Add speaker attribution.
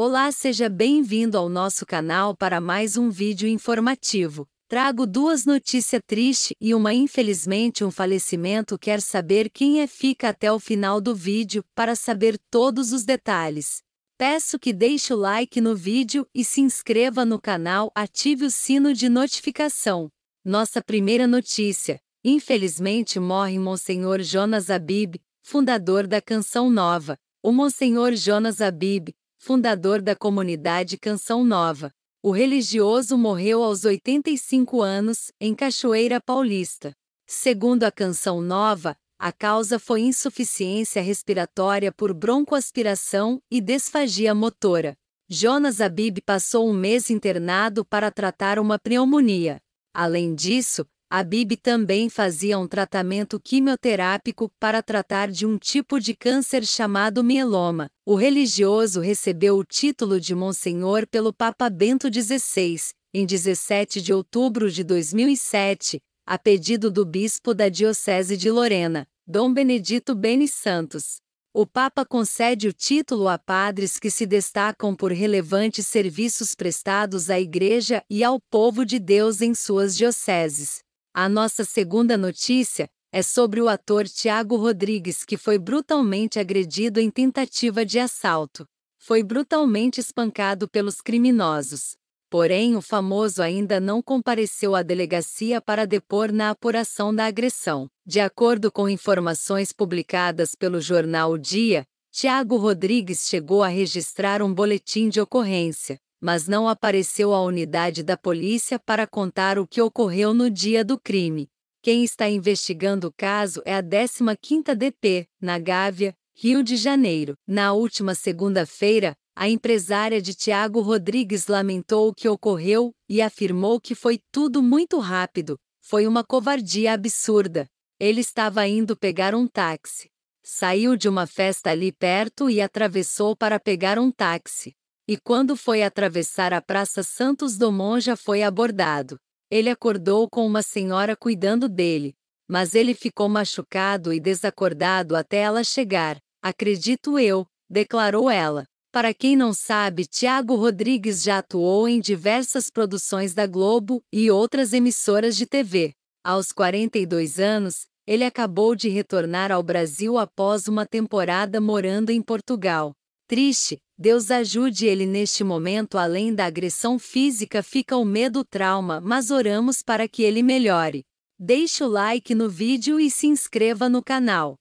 Speaker 1: Olá, seja bem-vindo ao nosso canal para mais um vídeo informativo. Trago duas notícias tristes e uma infelizmente um falecimento. Quer saber quem é? Fica até o final do vídeo para saber todos os detalhes. Peço que deixe o like no vídeo e se inscreva no canal, ative o sino de notificação. Nossa primeira notícia. Infelizmente morre Monsenhor Jonas Abib, fundador da Canção Nova. O Monsenhor Jonas Abib, fundador da comunidade Canção Nova. O religioso morreu aos 85 anos, em Cachoeira Paulista. Segundo a Canção Nova, a causa foi insuficiência respiratória por broncoaspiração e desfagia motora. Jonas Abib passou um mês internado para tratar uma pneumonia. Além disso, a Bibi também fazia um tratamento quimioterápico para tratar de um tipo de câncer chamado mieloma. O religioso recebeu o título de Monsenhor pelo Papa Bento XVI, em 17 de outubro de 2007, a pedido do bispo da Diocese de Lorena, Dom Benedito Beni Santos. O Papa concede o título a padres que se destacam por relevantes serviços prestados à Igreja e ao povo de Deus em suas dioceses. A nossa segunda notícia é sobre o ator Tiago Rodrigues, que foi brutalmente agredido em tentativa de assalto. Foi brutalmente espancado pelos criminosos. Porém, o famoso ainda não compareceu à delegacia para depor na apuração da agressão. De acordo com informações publicadas pelo jornal o Dia, Tiago Rodrigues chegou a registrar um boletim de ocorrência, mas não apareceu à unidade da polícia para contar o que ocorreu no dia do crime. Quem está investigando o caso é a 15ª DP, na Gávea, Rio de Janeiro. Na última segunda-feira, a empresária de Tiago Rodrigues lamentou o que ocorreu e afirmou que foi tudo muito rápido. Foi uma covardia absurda. Ele estava indo pegar um táxi. Saiu de uma festa ali perto e atravessou para pegar um táxi. E quando foi atravessar a Praça Santos do já foi abordado. Ele acordou com uma senhora cuidando dele, mas ele ficou machucado e desacordado até ela chegar. Acredito eu, declarou ela. Para quem não sabe, Tiago Rodrigues já atuou em diversas produções da Globo e outras emissoras de TV. Aos 42 anos, ele acabou de retornar ao Brasil após uma temporada morando em Portugal. Triste, Deus ajude ele neste momento além da agressão física fica o medo o trauma, mas oramos para que ele melhore. Deixe o like no vídeo e se inscreva no canal.